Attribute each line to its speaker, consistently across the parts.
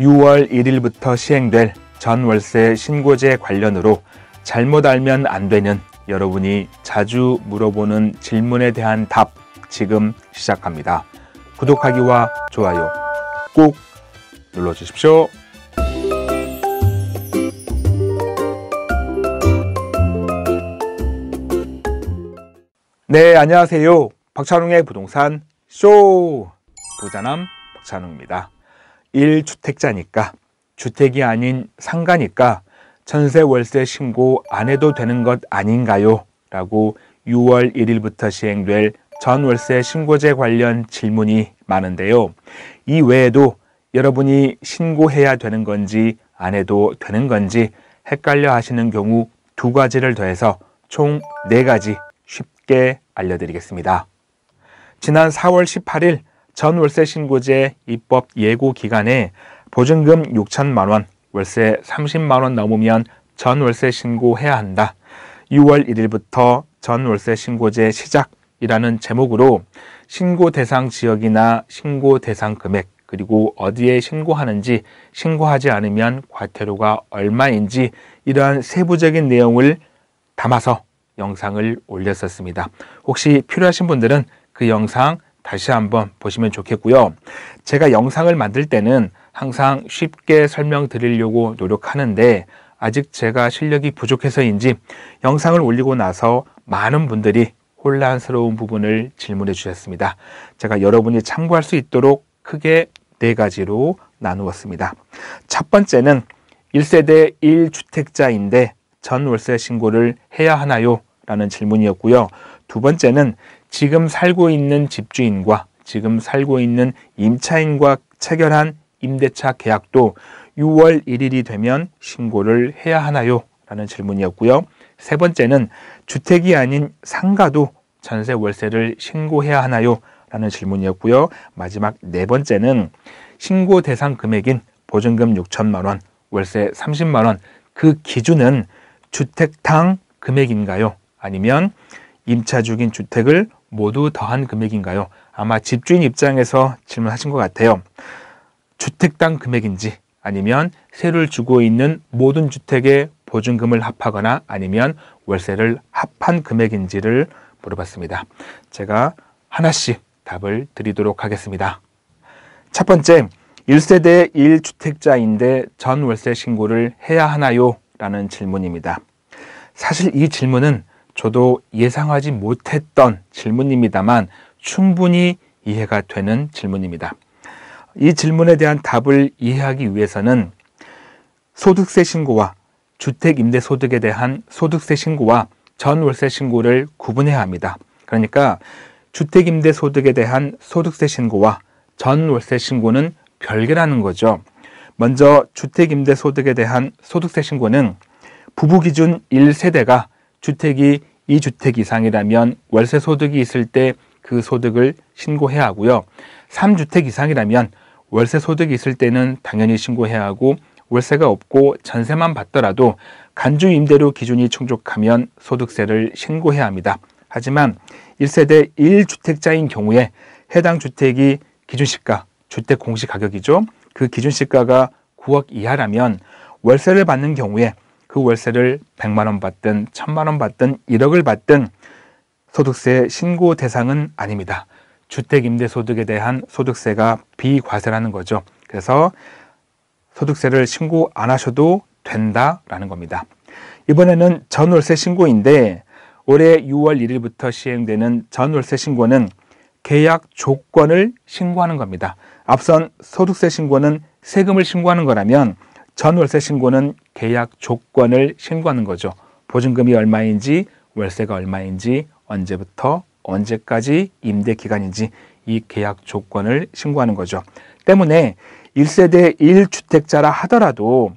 Speaker 1: 6월 1일부터 시행될 전월세 신고제 관련으로 잘못 알면 안 되는 여러분이 자주 물어보는 질문에 대한 답 지금 시작합니다. 구독하기와 좋아요 꼭 눌러주십시오. 네, 안녕하세요. 박찬웅의 부동산 쇼! 부자남 박찬웅입니다. 1주택자니까 주택이 아닌 상가니까 전세 월세 신고 안 해도 되는 것 아닌가요? 라고 6월 1일부터 시행될 전월세 신고제 관련 질문이 많은데요. 이 외에도 여러분이 신고해야 되는 건지 안 해도 되는 건지 헷갈려 하시는 경우 두 가지를 더해서 총 네 가지 쉽게 알려드리겠습니다. 지난 4월 18일 전 월세 신고제 입법 예고 기간에 보증금 6천만 원, 월세 30만 원 넘으면 전 월세 신고해야 한다. 6월 1일부터 전 월세 신고제 시작이라는 제목으로 신고 대상 지역이나 신고 대상 금액 그리고 어디에 신고하는지 신고하지 않으면 과태료가 얼마인지 이러한 세부적인 내용을 담아서 영상을 올렸었습니다. 혹시 필요하신 분들은 그 영상 다시 한번 보시면 좋겠고요. 제가 영상을 만들 때는 항상 쉽게 설명드리려고 노력하는데 아직 제가 실력이 부족해서인지 영상을 올리고 나서 많은 분들이 혼란스러운 부분을 질문해 주셨습니다. 제가 여러분이 참고할 수 있도록 크게 네 가지로 나누었습니다. 첫 번째는 1세대 1주택자인데 전월세 신고를 해야 하나요? 라는 질문이었고요. 두 번째는 지금 살고 있는 집주인과 지금 살고 있는 임차인과 체결한 임대차 계약도 6월 1일이 되면 신고를 해야 하나요? 라는 질문이었고요. 세 번째는 주택이 아닌 상가도 전세 월세를 신고해야 하나요? 라는 질문이었고요. 마지막 네 번째는 신고 대상 금액인 보증금 6천만 원, 월세 30만 원, 그 기준은 주택당 금액인가요? 아니면 임차중인 주택을 모두 더한 금액인가요? 아마 집주인 입장에서 질문하신 것 같아요. 주택당 금액인지 아니면 세를 주고 있는 모든 주택의 보증금을 합하거나 아니면 월세를 합한 금액인지를 물어봤습니다. 제가 하나씩 답을 드리도록 하겠습니다. 첫 번째, 1세대 1주택자인데 전월세 신고를 해야 하나요? 라는 질문입니다. 사실 이 질문은 저도 예상하지 못했던 질문입니다만 충분히 이해가 되는 질문입니다. 이 질문에 대한 답을 이해하기 위해서는 소득세 신고와 주택임대 소득에 대한 소득세 신고와 전월세 신고를 구분해야 합니다. 그러니까 주택임대 소득에 대한 소득세 신고와 전월세 신고는 별개라는 거죠. 먼저 주택임대 소득에 대한 소득세 신고는 부부 기준 1세대가 주택이 이주택 이상이라면 월세 소득이 있을 때 그 소득을 신고해야 하고요. 3주택 이상이라면 월세 소득이 있을 때는 당연히 신고해야 하고 월세가 없고 전세만 받더라도 간주 임대료 기준이 충족하면 소득세를 신고해야 합니다. 하지만 1세대 1주택자인 경우에 해당 주택이 기준시가, 주택 공시 가격이죠. 그 기준시가가 9억 이하라면 월세를 받는 경우에 그 월세를 100만 원 받든 1000만 원 받든 1억을 받든 소득세 신고 대상은 아닙니다. 주택 임대 소득에 대한 소득세가 비과세라는 거죠. 그래서 소득세를 신고 안 하셔도 된다라는 겁니다. 이번에는 전월세 신고인데 올해 6월 1일부터 시행되는 전월세 신고는 계약 조건을 신고하는 겁니다. 앞선 소득세 신고는 세금을 신고하는 거라면 전월세 신고는 계약 조건을 신고하는 거죠. 보증금이 얼마인지, 월세가 얼마인지, 언제부터 언제까지 임대 기간인지 이 계약 조건을 신고하는 거죠. 때문에 1세대 1주택자라 하더라도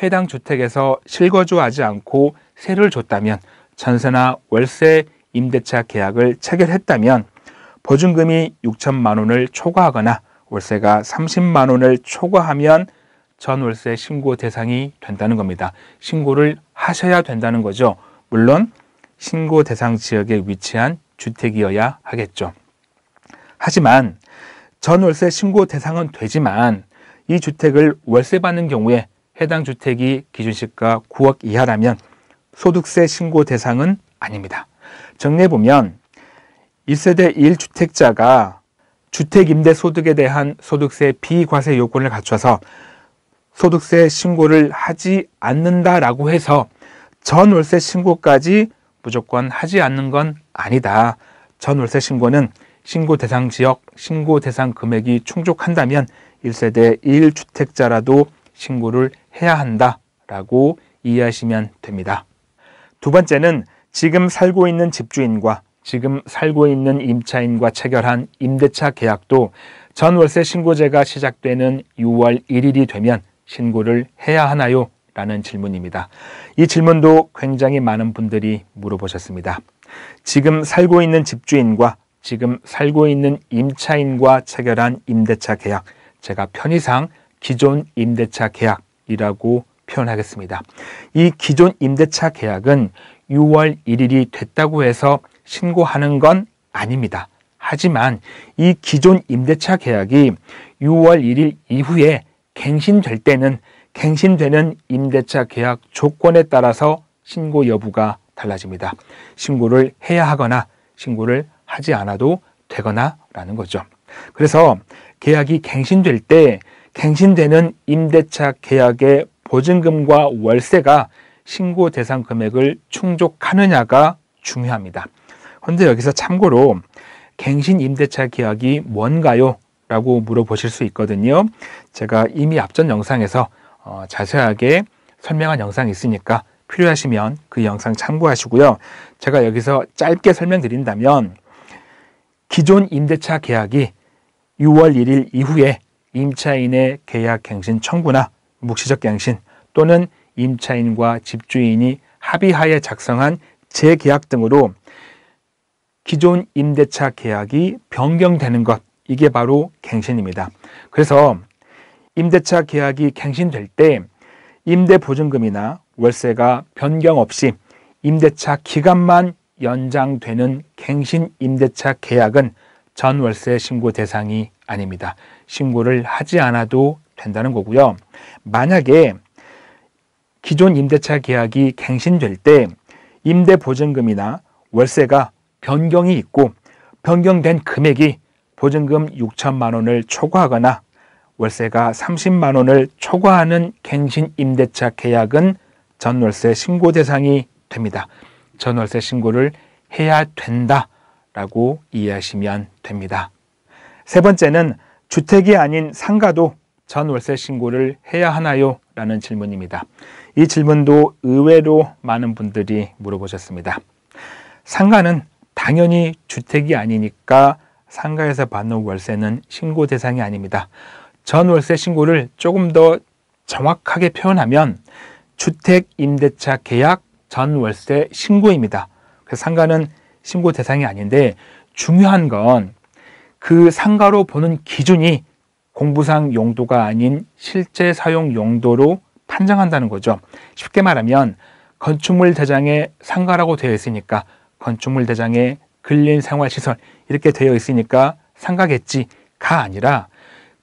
Speaker 1: 해당 주택에서 실거주하지 않고 세를 줬다면 전세나 월세 임대차 계약을 체결했다면 보증금이 6천만 원을 초과하거나 월세가 30만 원을 초과하면 전월세 신고 대상이 된다는 겁니다. 신고를 하셔야 된다는 거죠. 물론 신고 대상 지역에 위치한 주택이어야 하겠죠. 하지만 전월세 신고 대상은 되지만 이 주택을 월세 받는 경우에 해당 주택이 기준시가 9억 이하라면 소득세 신고 대상은 아닙니다. 정리해 보면 1세대 1주택자가 주택임대소득에 대한 소득세 비과세 요건을 갖춰서 소득세 신고를 하지 않는다라고 해서 전월세 신고까지 무조건 하지 않는 건 아니다. 전월세 신고는 신고 대상 지역, 신고 대상 금액이 충족한다면 1세대 1주택자라도 신고를 해야 한다라고 이해하시면 됩니다. 두 번째는 지금 살고 있는 집주인과 지금 살고 있는 임차인과 체결한 임대차 계약도 전월세 신고제가 시작되는 6월 1일이 되면 신고를 해야 하나요? 라는 질문입니다. 이 질문도 굉장히 많은 분들이 물어보셨습니다. 지금 살고 있는 집주인과 지금 살고 있는 임차인과 체결한 임대차 계약, 제가 편의상 기존 임대차 계약이라고 표현하겠습니다. 이 기존 임대차 계약은 6월 1일이 됐다고 해서 신고하는 건 아닙니다. 하지만 이 기존 임대차 계약이 6월 1일 이후에 갱신될 때는 갱신되는 임대차 계약 조건에 따라서 신고 여부가 달라집니다. 신고를 해야 하거나 신고를 하지 않아도 되거나 라는 거죠. 그래서 계약이 갱신될 때 갱신되는 임대차 계약의 보증금과 월세가 신고 대상 금액을 충족하느냐가 중요합니다. 그런데 여기서 참고로 갱신 임대차 계약이 뭔가요? 라고 물어보실 수 있거든요. 제가 이미 앞전 영상에서 어, 자세하게 설명한 영상이 있으니까 필요하시면 그 영상 참고하시고요. 제가 여기서 짧게 설명드린다면 기존 임대차 계약이 6월 1일 이후에 임차인의 계약 갱신 청구나 묵시적 갱신 또는 임차인과 집주인이 합의하에 작성한 재계약 등으로 기존 임대차 계약이 변경되는 것 이게 바로 갱신입니다. 그래서 임대차 계약이 갱신될 때 임대 보증금이나 월세가 변경 없이 임대차 기간만 연장되는 갱신 임대차 계약은 전월세 신고 대상이 아닙니다. 신고를 하지 않아도 된다는 거고요. 만약에 기존 임대차 계약이 갱신될 때 임대 보증금이나 월세가 변경이 있고 변경된 금액이 보증금 6천만 원을 초과하거나 월세가 30만 원을 초과하는 갱신 임대차 계약은 전월세 신고 대상이 됩니다. 전월세 신고를 해야 된다라고 이해하시면 됩니다. 세 번째는 주택이 아닌 상가도 전월세 신고를 해야 하나요? 라는 질문입니다. 이 질문도 의외로 많은 분들이 물어보셨습니다. 상가는 당연히 주택이 아니니까 상가에서 받는 월세는 신고 대상이 아닙니다. 전 월세 신고를 조금 더 정확하게 표현하면 주택 임대차 계약 전 월세 신고입니다. 그래서 상가는 신고 대상이 아닌데 중요한 건 그 상가로 보는 기준이 공부상 용도가 아닌 실제 사용 용도로 판정한다는 거죠. 쉽게 말하면 건축물 대장에 상가라고 되어 있으니까 건축물 대장에 근린 생활시설 이렇게 되어 있으니까 상가겠지가 아니라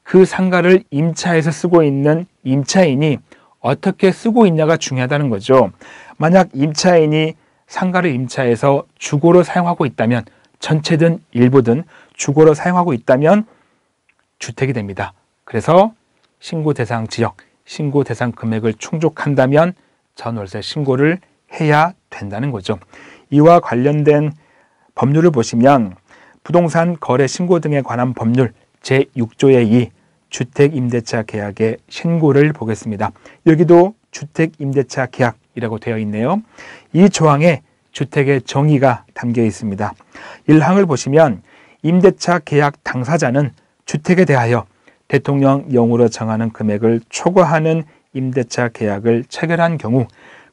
Speaker 1: 그 상가를 임차해서 쓰고 있는 임차인이 어떻게 쓰고 있냐가 중요하다는 거죠. 만약 임차인이 상가를 임차해서 주거로 사용하고 있다면 전체든 일부든 주거로 사용하고 있다면 주택이 됩니다. 그래서 신고 대상 지역, 신고 대상 금액을 충족한다면 전월세 신고를 해야 된다는 거죠. 이와 관련된 법률을 보시면 부동산 거래 신고 등에 관한 법률 제6조의 2 주택임대차 계약의 신고를 보겠습니다. 여기도 주택임대차 계약이라고 되어 있네요. 이 조항에 주택의 정의가 담겨 있습니다. 1항을 보시면 임대차 계약 당사자는 주택에 대하여 대통령령으로 정하는 금액을 초과하는 임대차 계약을 체결한 경우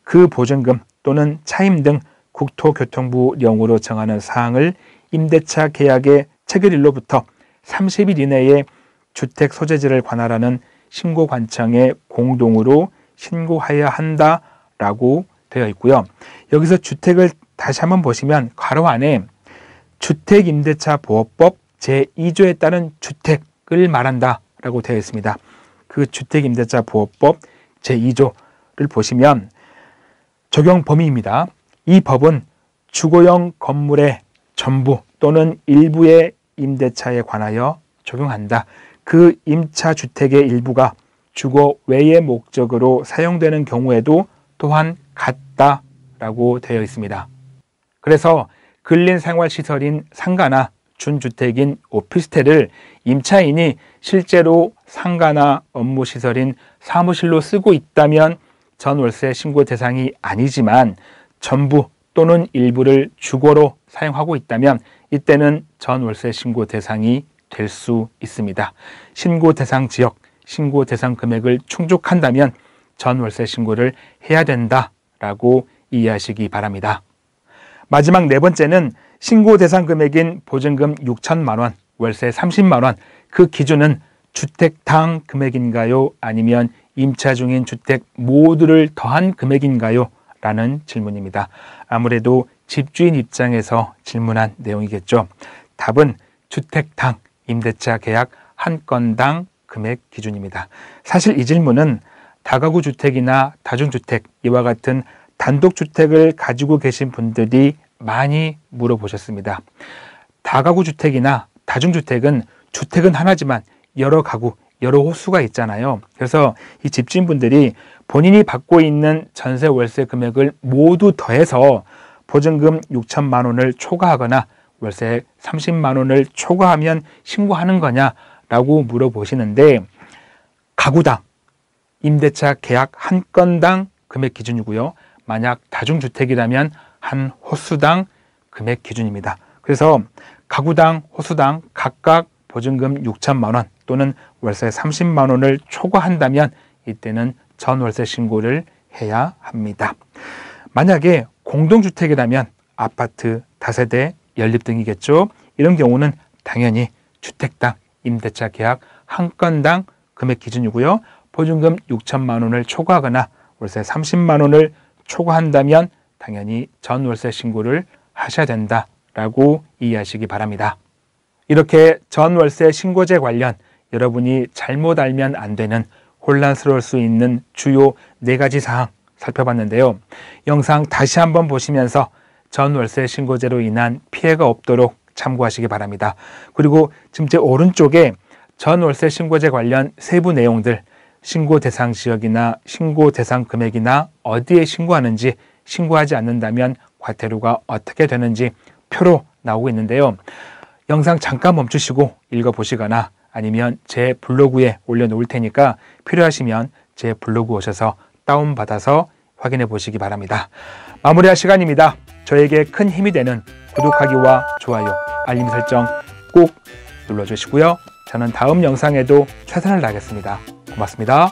Speaker 1: 그 보증금 또는 차임 등 국토교통부령으로 정하는 사항을 임대차 계약의 체결일로부터 30일 이내에 주택 소재지를 관할하는 신고관청에 공동으로 신고하여야 한다라고 되어 있고요. 여기서 주택을 다시 한번 보시면 괄호 안에 주택임대차보호법 제2조에 따른 주택을 말한다라고 되어 있습니다. 그 주택임대차보호법 제2조를 보시면 적용 범위입니다. 이 법은 주거용 건물의 전부 또는 일부의 임대차에 관하여 적용한다. 그 임차 주택의 일부가 주거 외의 목적으로 사용되는 경우에도 또한 같다라고 되어 있습니다. 그래서 근린 생활시설인 상가나 준주택인 오피스텔을 임차인이 실제로 상가나 업무시설인 사무실로 쓰고 있다면 전월세 신고 대상이 아니지만 전부 또는 일부를 주거로 사용하고 있다면 이때는 전월세 신고 대상이 될 수 있습니다. 신고 대상 지역, 신고 대상 금액을 충족한다면 전월세 신고를 해야 된다라고 이해하시기 바랍니다. 마지막 네 번째는 신고 대상 금액인 보증금 6천만 원, 월세 30만 원. 그 기준은 주택 당 금액인가요? 아니면 임차 중인 주택 모두를 더한 금액인가요? 라는 질문입니다. 아무래도 집주인 입장에서 질문한 내용이겠죠. 답은 주택당 임대차 계약 한 건당 금액 기준입니다. 사실 이 질문은 다가구 주택이나 다중주택 이와 같은 단독주택을 가지고 계신 분들이 많이 물어보셨습니다. 다가구 주택이나 다중주택은 주택은 하나지만 여러 가구, 여러 호수가 있잖아요. 그래서 이 집주인분들이 본인이 받고 있는 전세 월세 금액을 모두 더해서 보증금 6천만 원을 초과하거나 월세 30만 원을 초과하면 신고하는 거냐라고 물어보시는데 가구당 임대차 계약 한 건당 금액 기준이고요. 만약 다중주택이라면 한 호수당 금액 기준입니다. 그래서 가구당, 호수당 각각 보증금 6천만 원, 또는 월세 30만 원을 초과한다면 이때는 전월세 신고를 해야 합니다. 만약에 공동주택이라면 아파트, 다세대, 연립 등이겠죠. 이런 경우는 당연히 주택당 임대차 계약 한 건당 금액 기준이고요. 보증금 6천만 원을 초과하거나 월세 30만 원을 초과한다면 당연히 전월세 신고를 하셔야 된다라고 이해하시기 바랍니다. 이렇게 전월세 신고제 관련 여러분이 잘못 알면 안 되는 혼란스러울 수 있는 주요 네 가지 사항 살펴봤는데요. 영상 다시 한번 보시면서 전 월세 신고제로 인한 피해가 없도록 참고하시기 바랍니다. 그리고 지금 제 오른쪽에 전 월세 신고제 관련 세부 내용들, 신고 대상 지역이나 신고 대상 금액이나 어디에 신고하는지, 신고하지 않는다면 과태료가 어떻게 되는지 표로 나오고 있는데요. 영상 잠깐 멈추시고 읽어보시거나 아니면 제 블로그에 올려놓을 테니까 필요하시면 제 블로그 오셔서 다운받아서 확인해 보시기 바랍니다. 마무리할 시간입니다. 저에게 큰 힘이 되는 구독하기와 좋아요, 알림 설정 꼭 눌러주시고요. 저는 다음 영상에도 최선을 다하겠습니다. 고맙습니다.